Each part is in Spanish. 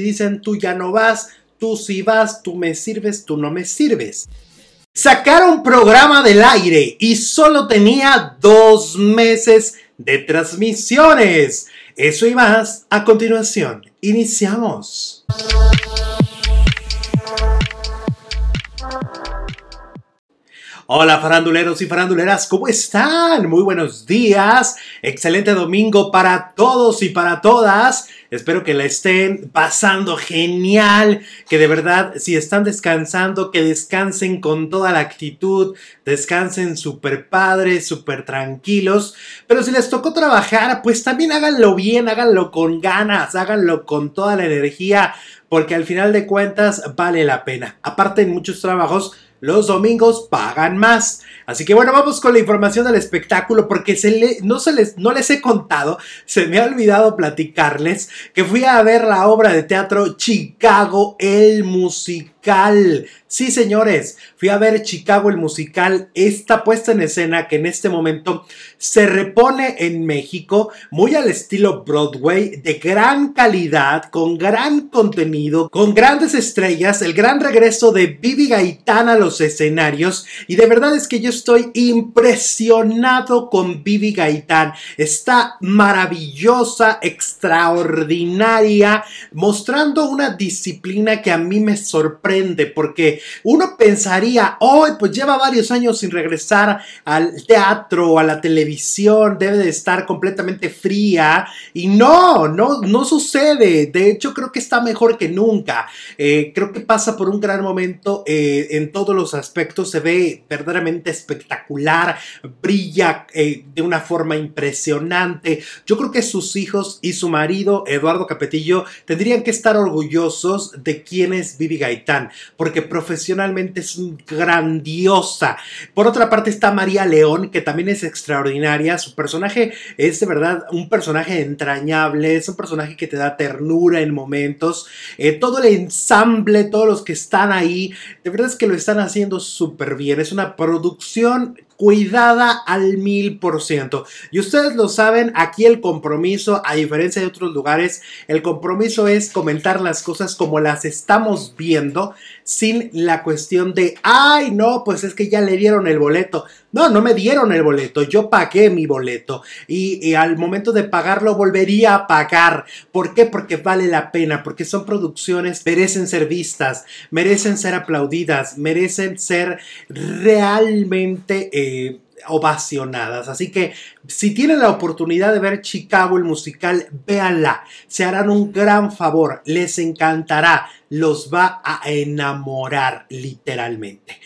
dicen tú ya no vas, tú sí vas, tú me sirves, tú no me sirves. Sacaron programa del aire y solo tenía dos meses de transmisiones. Eso y más a continuación. Iniciamos. Hola faranduleros y faranduleras, ¿cómo están? Muy buenos días, excelente domingo para todos y para todas. Espero que la estén pasando genial, que de verdad si están descansando, que descansen con toda la actitud, descansen súper padres, súper tranquilos. Pero si les tocó trabajar, pues también háganlo bien, háganlo con ganas, háganlo con toda la energía, porque al final de cuentas vale la pena. Aparte en muchos trabajos, los domingos pagan más. Así que bueno, vamos con la información del espectáculo porque no, se les, no les he contado, se me ha olvidado platicarles que fui a ver la obra de teatro Chicago el Musical Sí, señores, fui a ver Chicago el musical, esta puesta en escena que en este momento se repone en México, muy al estilo Broadway, de gran calidad, con gran contenido, con grandes estrellas, el gran regreso de Vivi Gaitán a los escenarios y de verdad es que yo estoy impresionado con Vivi Gaitán. Está maravillosa, extraordinaria, mostrando una disciplina que a mí me sorprende porque uno pensaría, hoy pues lleva varios años sin regresar al teatro, o a la televisión, debe de estar completamente fría. Y no, no, no sucede. De hecho, creo que está mejor que nunca. Eh, creo que pasa por un gran momento eh, en todos los aspectos. Se ve verdaderamente espectacular, brilla eh, de una forma impresionante. Yo creo que sus hijos y su marido, Eduardo Capetillo, tendrían que estar orgullosos de quién es Vivi Gaitán porque profesionalmente es grandiosa. Por otra parte está María León, que también es extraordinaria. Su personaje es de verdad un personaje entrañable, es un personaje que te da ternura en momentos. Eh, todo el ensamble, todos los que están ahí, de verdad es que lo están haciendo súper bien. Es una producción cuidada al mil por ciento. Y ustedes lo saben, aquí el compromiso, a diferencia de otros lugares, el compromiso es comentar las cosas como las estamos viendo, sin la cuestión de, ay, no, pues es que ya le dieron el boleto. No, no me dieron el boleto, yo pagué mi boleto y, al momento de pagarlo volvería a pagar. ¿Por qué? Porque vale la pena, porque son producciones, merecen ser vistas, merecen ser aplaudidas, merecen ser realmente... Eh, eh, ovacionadas. Así que si tienen la oportunidad de ver Chicago el musical, véanla. Se harán un gran favor, les encantará, los va a enamorar literalmente.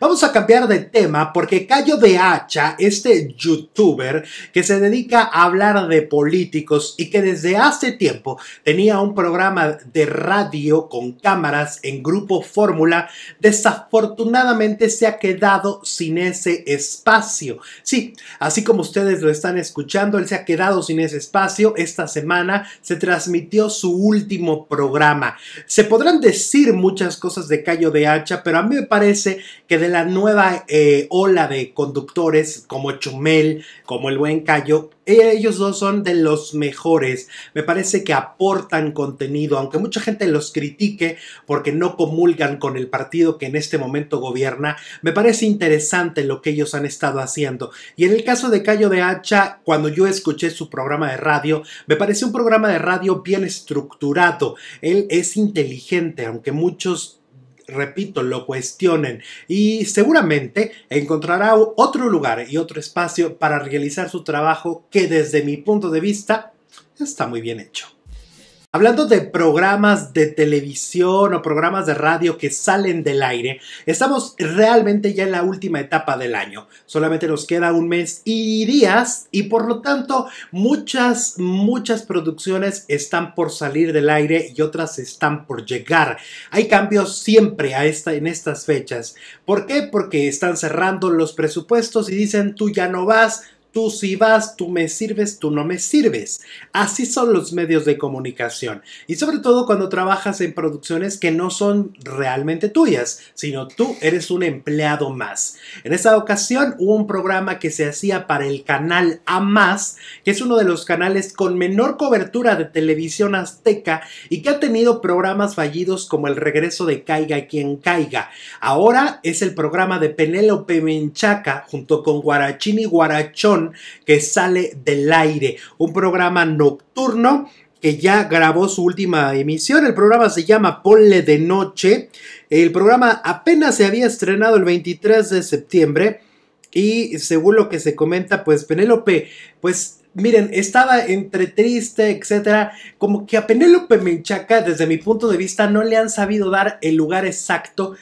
Vamos a cambiar de tema porque Cayo de Hacha, este youtuber que se dedica a hablar de políticos y que desde hace tiempo tenía un programa de radio con cámaras en grupo Fórmula, desafortunadamente se ha quedado sin ese espacio. Sí, así como ustedes lo están escuchando, él se ha quedado sin ese espacio. Esta semana se transmitió su último programa. Se podrán decir muchas cosas de Cayo de Hacha, pero a mí me parece que de la nueva eh, ola de conductores como Chumel, como el buen Cayo, eh, ellos dos son de los mejores. Me parece que aportan contenido, aunque mucha gente los critique porque no comulgan con el partido que en este momento gobierna. Me parece interesante lo que ellos han estado haciendo. Y en el caso de Cayo de Hacha, cuando yo escuché su programa de radio, me pareció un programa de radio bien estructurado. Él es inteligente, aunque muchos repito, lo cuestionen y seguramente encontrará otro lugar y otro espacio para realizar su trabajo que desde mi punto de vista está muy bien hecho. Hablando de programas de televisión o programas de radio que salen del aire, estamos realmente ya en la última etapa del año. Solamente nos queda un mes y días y por lo tanto muchas, muchas producciones están por salir del aire y otras están por llegar. Hay cambios siempre a esta, en estas fechas. ¿Por qué? Porque están cerrando los presupuestos y dicen tú ya no vas, tú si vas, tú me sirves, tú no me sirves. Así son los medios de comunicación. Y sobre todo cuando trabajas en producciones que no son realmente tuyas, sino tú eres un empleado más. En esa ocasión hubo un programa que se hacía para el canal A que es uno de los canales con menor cobertura de televisión azteca y que ha tenido programas fallidos como el regreso de Caiga quien caiga. Ahora es el programa de Penélope Menchaca junto con Guarachini Guarachón que sale del aire, un programa nocturno que ya grabó su última emisión. El programa se llama Ponle de Noche. El programa apenas se había estrenado el 23 de septiembre. Y según lo que se comenta, pues Penélope, pues miren, estaba entre triste, etcétera. Como que a Penélope Menchaca, desde mi punto de vista, no le han sabido dar el lugar exacto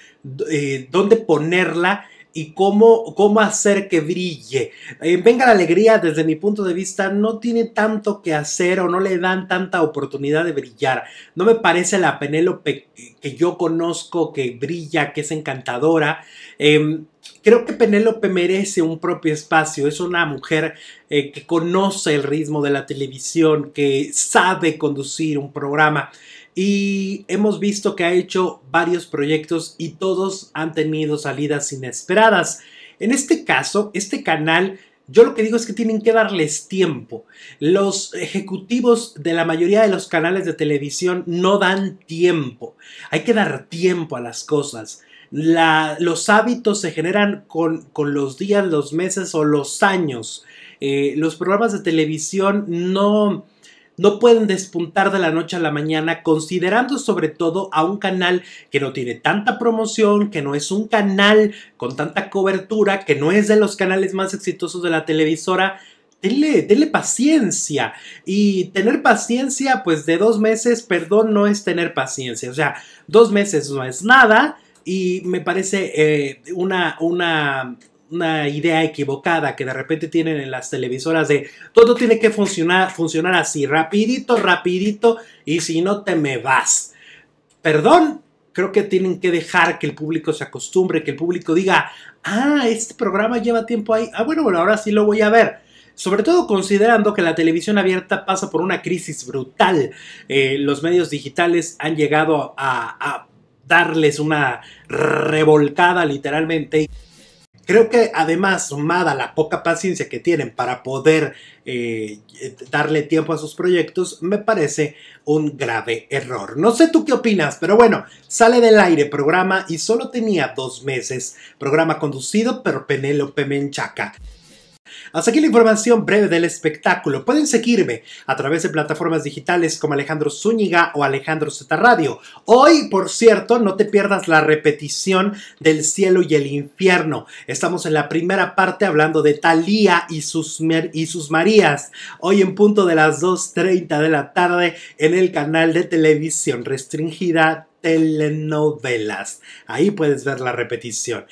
eh, donde ponerla y cómo, cómo hacer que brille. Eh, venga la alegría, desde mi punto de vista, no tiene tanto que hacer o no le dan tanta oportunidad de brillar. No me parece la Penélope que yo conozco, que brilla, que es encantadora. Em, creo que Penélope merece un propio espacio. Es una mujer eh, que conoce el ritmo de la televisión, que sabe conducir un programa. Y hemos visto que ha hecho varios proyectos y todos han tenido salidas inesperadas. En este caso, este canal yo lo que digo es que tienen que darles tiempo. Los ejecutivos de la mayoría de los canales de televisión no dan tiempo. Hay que dar tiempo a las cosas los hábitos se generan con, los días, los meses o los años. Eh, los programas de televisión no, no pueden despuntar de la noche a la mañana, considerando sobre todo a un canal que no tiene tanta promoción, que no es un canal con tanta cobertura, que no es de los canales más exitosos de la televisora. Denle, paciencia. Y tener paciencia, pues de dos meses, perdón, no es tener paciencia. O sea, dos meses no es nada y me parece eh, una, una, idea equivocada que de repente tienen en las televisoras de todo tiene que funcionar, funcionar así, rapidito, rapidito, y si no te me vas. Perdón, creo que tienen que dejar que el público se acostumbre, que el público diga, ah, este programa lleva tiempo ahí, ah, bueno, bueno, ahora sí lo voy a ver sobre todo considerando que la televisión abierta pasa por una crisis brutal. Eh, los medios digitales han llegado a, darles una revolcada literalmente. Creo que además, sumada la poca paciencia que tienen para poder eh, darle tiempo a sus proyectos, me parece un grave error. No sé tú qué opinas, pero bueno, sale del aire programa y solo tenía dos meses. Programa conducido por Penélope Menchaca. Hasta aquí la información breve del espectáculo. Pueden seguirme a través de plataformas digitales como Alejandro Zúñiga o Alejandro Z Radio. Hoy, por cierto, no te pierdas la repetición del cielo y el infierno. Estamos en la primera parte hablando de Talía y sus, y sus Marías. Hoy en punto de las 2.30 de la tarde en el canal de televisión restringida telenovelas. Ahí puedes ver la repetición.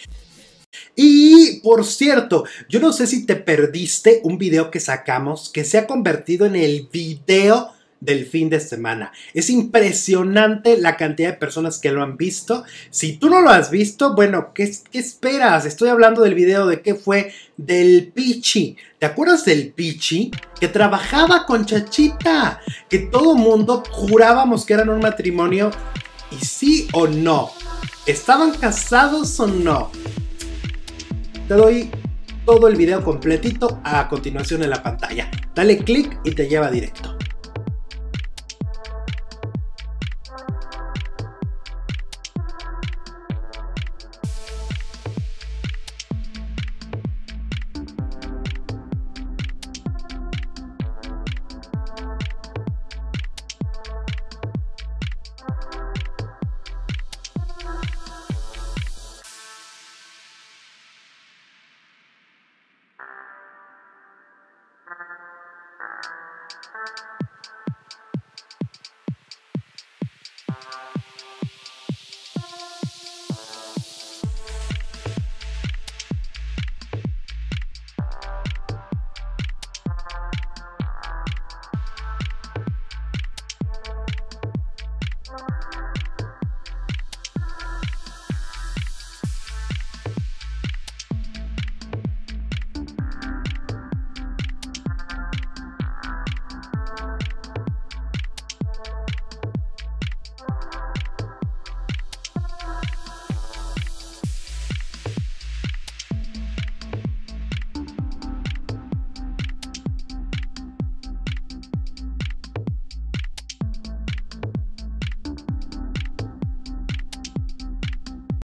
Y por cierto, yo no sé si te perdiste un video que sacamos que se ha convertido en el video del fin de semana. Es impresionante la cantidad de personas que lo han visto. Si tú no lo has visto, bueno, ¿qué, esperas? Estoy hablando del video de que fue del Pichi. ¿Te acuerdas del Pichi? Que trabajaba con Chachita. Que todo mundo jurábamos que eran un matrimonio. ¿Y sí o no? ¿Estaban casados o no? Te doy todo el video completito a continuación en la pantalla. Dale clic y te lleva directo. Thank you.